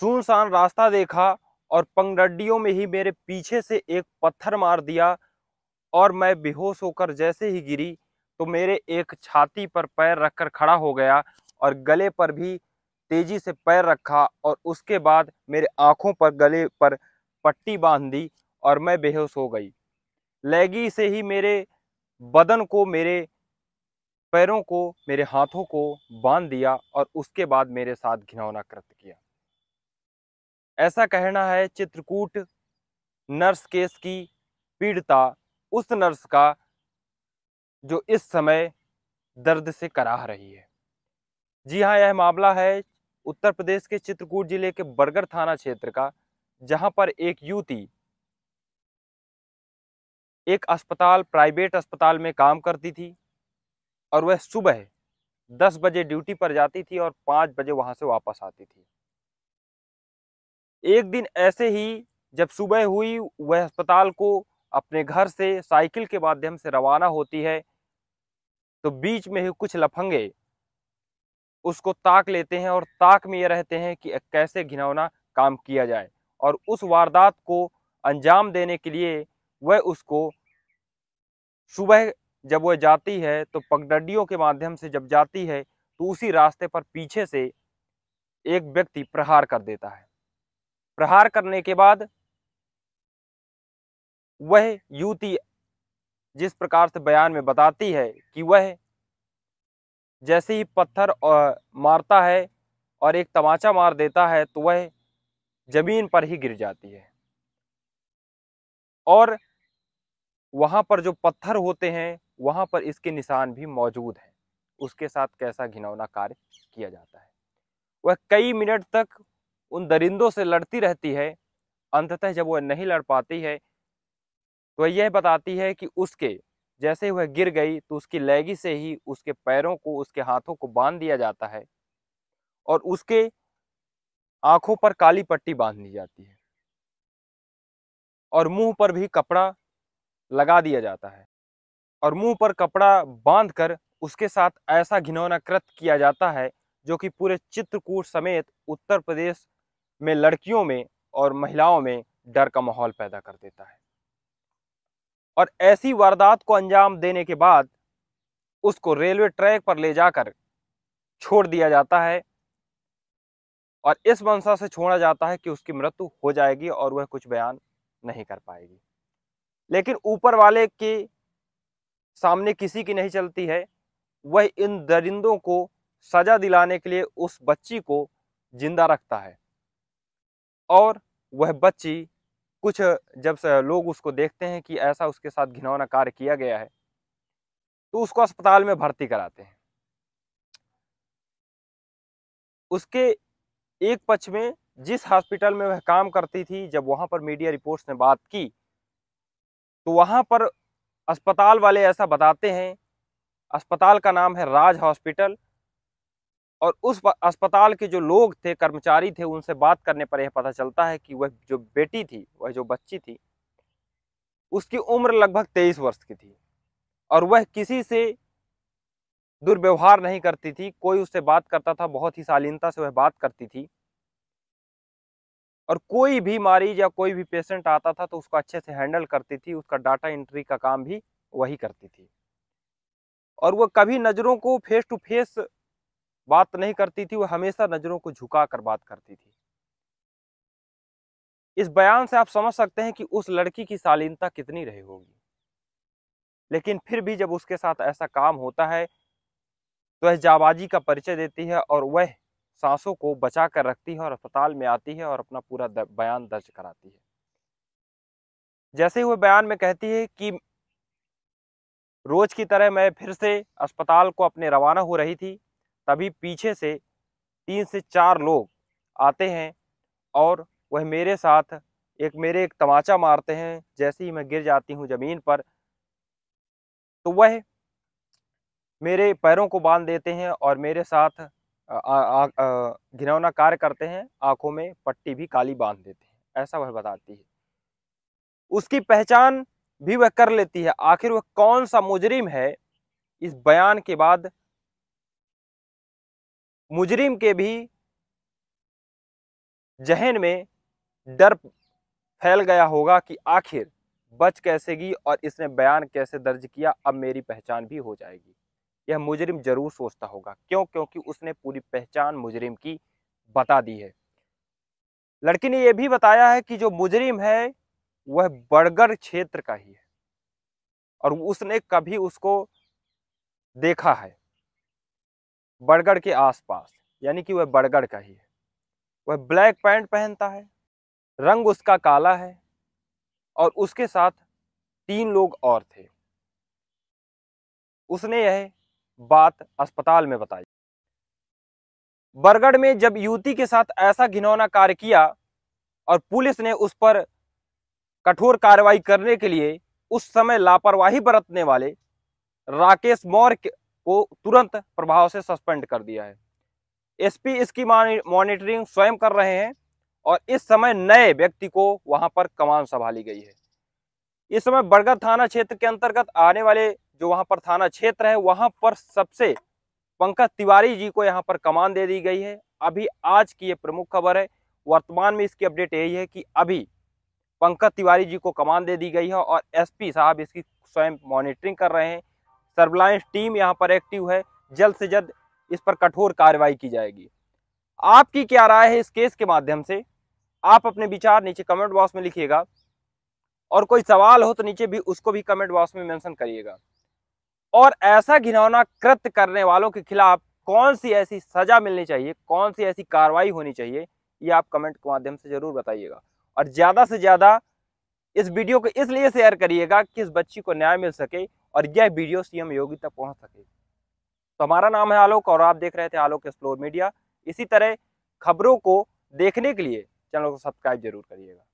सुनसान रास्ता देखा और पंगडड्डियों में ही मेरे पीछे से एक पत्थर मार दिया और मैं बेहोश होकर जैसे ही गिरी तो मेरे एक छाती पर पैर रखकर खड़ा हो गया और गले पर भी तेजी से पैर रखा और उसके बाद मेरे आँखों पर गले पर पट्टी बांध दी और मैं बेहोश हो गई लैगी से ही मेरे बदन को मेरे पैरों को मेरे हाथों को बांध दिया और उसके बाद मेरे साथ घिनौना कृत्य किया ऐसा कहना है चित्रकूट नर्स केस की पीड़िता उस नर्स का जो इस समय दर्द से कराह रही है जी हाँ यह मामला है उत्तर प्रदेश के चित्रकूट जिले के बरगर थाना क्षेत्र का जहां पर एक युवती एक अस्पताल प्राइवेट अस्पताल में काम करती थी और वह सुबह दस बजे ड्यूटी पर जाती थी और पाँच बजे वहाँ से वापस आती थी एक दिन ऐसे ही जब सुबह हुई वह अस्पताल को अपने घर से साइकिल के माध्यम से रवाना होती है तो बीच में ही कुछ लफंगे उसको ताक लेते हैं और ताक में ये रहते हैं कि कैसे घिनौना काम किया जाए और उस वारदात को अंजाम देने के लिए वह उसको सुबह जब वह जाती है तो पगडंडियों के माध्यम से जब जाती है तो उसी रास्ते पर पीछे से एक व्यक्ति प्रहार कर देता है प्रहार करने के बाद वह युवती जिस प्रकार से बयान में बताती है कि वह जैसे ही पत्थर मारता है और एक तमाचा मार देता है तो वह जमीन पर ही गिर जाती है और वहाँ पर जो पत्थर होते हैं वहाँ पर इसके निशान भी मौजूद हैं उसके साथ कैसा घिनौना कार्य किया जाता है वह कई मिनट तक उन दरिंदों से लड़ती रहती है अंततः जब वह नहीं लड़ पाती है तो यह बताती है कि उसके जैसे वह गिर गई तो उसकी लैगी से ही उसके पैरों को उसके हाथों को बांध दिया जाता है और उसके आंखों पर काली पट्टी बांध दी जाती है और मुंह पर भी कपड़ा लगा दिया जाता है और मुंह पर कपड़ा बांधकर उसके साथ ऐसा घिनौना कृत्य किया जाता है जो कि पूरे चित्रकूट समेत उत्तर प्रदेश में लड़कियों में और महिलाओं में डर का माहौल पैदा कर देता है और ऐसी वारदात को अंजाम देने के बाद उसको रेलवे ट्रैक पर ले जाकर छोड़ दिया जाता है और इस मंशा से छोड़ा जाता है कि उसकी मृत्यु हो जाएगी और वह कुछ बयान नहीं कर पाएगी लेकिन ऊपर वाले के सामने किसी की नहीं चलती है वह इन दरिंदों को सज़ा दिलाने के लिए उस बच्ची को जिंदा रखता है और वह बच्ची कुछ जब लोग उसको देखते हैं कि ऐसा उसके साथ घिनौना कार्य किया गया है तो उसको अस्पताल में भर्ती कराते हैं उसके एक पक्ष में जिस हॉस्पिटल में वह काम करती थी जब वहाँ पर मीडिया रिपोर्ट्स ने बात की तो वहाँ पर अस्पताल वाले ऐसा बताते हैं अस्पताल का नाम है राज हॉस्पिटल और उस अस्पताल के जो लोग थे कर्मचारी थे उनसे बात करने पर यह पता चलता है कि वह जो बेटी थी वह जो बच्ची थी उसकी उम्र लगभग तेईस वर्ष की थी और वह किसी से दुर्व्यवहार नहीं करती थी कोई उससे बात करता था बहुत ही शालीनता से वह बात करती थी और कोई भी मरीज या कोई भी पेशेंट आता था तो उसको अच्छे से हैंडल करती थी उसका डाटा एंट्री का काम भी वही करती थी और वह कभी नज़रों को फेस टू फेस बात नहीं करती थी वो हमेशा नज़रों को झुका कर बात करती थी इस बयान से आप समझ सकते हैं कि उस लड़की की शालीनता कितनी रही होगी लेकिन फिर भी जब उसके साथ ऐसा काम होता है तो वह जाबाजी का परिचय देती है और वह सांसों को बचा कर रखती है और अस्पताल में आती है और अपना पूरा बयान दर्ज कराती है जैसे ही वह बयान में कहती है कि रोज की तरह मैं फिर से अस्पताल को अपने रवाना हो रही थी तभी पीछे से तीन से चार लोग आते हैं और वह मेरे साथ एक मेरे एक तमाचा मारते हैं जैसे ही मैं गिर जाती हूँ ज़मीन पर तो वह मेरे पैरों को बांध देते हैं और मेरे साथ घिनौना कार्य करते हैं आंखों में पट्टी भी काली बांध देते हैं ऐसा वह बताती है उसकी पहचान भी वह कर लेती है आखिर वह कौन सा मुजरिम है इस बयान के बाद मुजरिम के भी जहन में डर फैल गया होगा कि आखिर बच कैसे गई और इसने बयान कैसे दर्ज किया अब मेरी पहचान भी हो जाएगी यह मुजरिम जरूर सोचता होगा क्यों क्योंकि उसने पूरी पहचान मुजरिम की बता दी है लड़की ने यह भी बताया है कि जो मुजरिम है वह बड़गर क्षेत्र का ही है और उसने कभी उसको देखा है बड़गढ़ के आसपास यानी कि वह बड़गढ़ का ही है वह ब्लैक पैंट पहनता है रंग उसका काला है और उसके साथ तीन लोग और थे उसने यह बात अस्पताल में बताई बरगढ़ में जब युवती के साथ ऐसा घिनौना कार्य किया और पुलिस ने उस पर कठोर कार्रवाई करने के लिए उस समय लापरवाही बरतने वाले राकेश मौर्य को तुरंत प्रभाव से सस्पेंड कर दिया है एसपी इसकी मॉनिटरिंग स्वयं कर रहे हैं और इस समय नए व्यक्ति को वहां पर कमान संभाली गई है इस समय बरगद थाना क्षेत्र के अंतर्गत आने वाले जो वहां पर थाना क्षेत्र है वहां पर सबसे पंकज तिवारी जी को यहाँ पर कमान दे दी गई है अभी आज की ये प्रमुख खबर है वर्तमान में इसकी अपडेट यही है कि अभी पंकज तिवारी जी को कमान दे दी गई है और एसपी साहब इसकी स्वयं मॉनिटरिंग कर रहे हैं सर्विलांस टीम यहाँ पर एक्टिव है जल्द से जल्द इस पर कठोर कार्रवाई की जाएगी आपकी क्या राय है इस केस के माध्यम से आप अपने विचार नीचे कमेंट बॉक्स में लिखिएगा और कोई सवाल हो तो नीचे भी उसको भी कमेंट बॉक्स में मेंशन करिएगा और ऐसा घिनौना कृत्य करने वालों के खिलाफ कौन सी ऐसी सजा मिलनी चाहिए कौन सी ऐसी कार्रवाई होनी चाहिए ये आप कमेंट के माध्यम से जरूर बताइएगा और ज़्यादा से ज़्यादा इस वीडियो को इसलिए शेयर करिएगा कि इस बच्ची को न्याय मिल सके और यह वीडियो सीएम योगी तक पहुंच सके तो हमारा नाम है आलोक और आप देख रहे थे आलोक एक्सप्लोर मीडिया इसी तरह खबरों को देखने के लिए चैनल को सब्सक्राइब जरूर करिएगा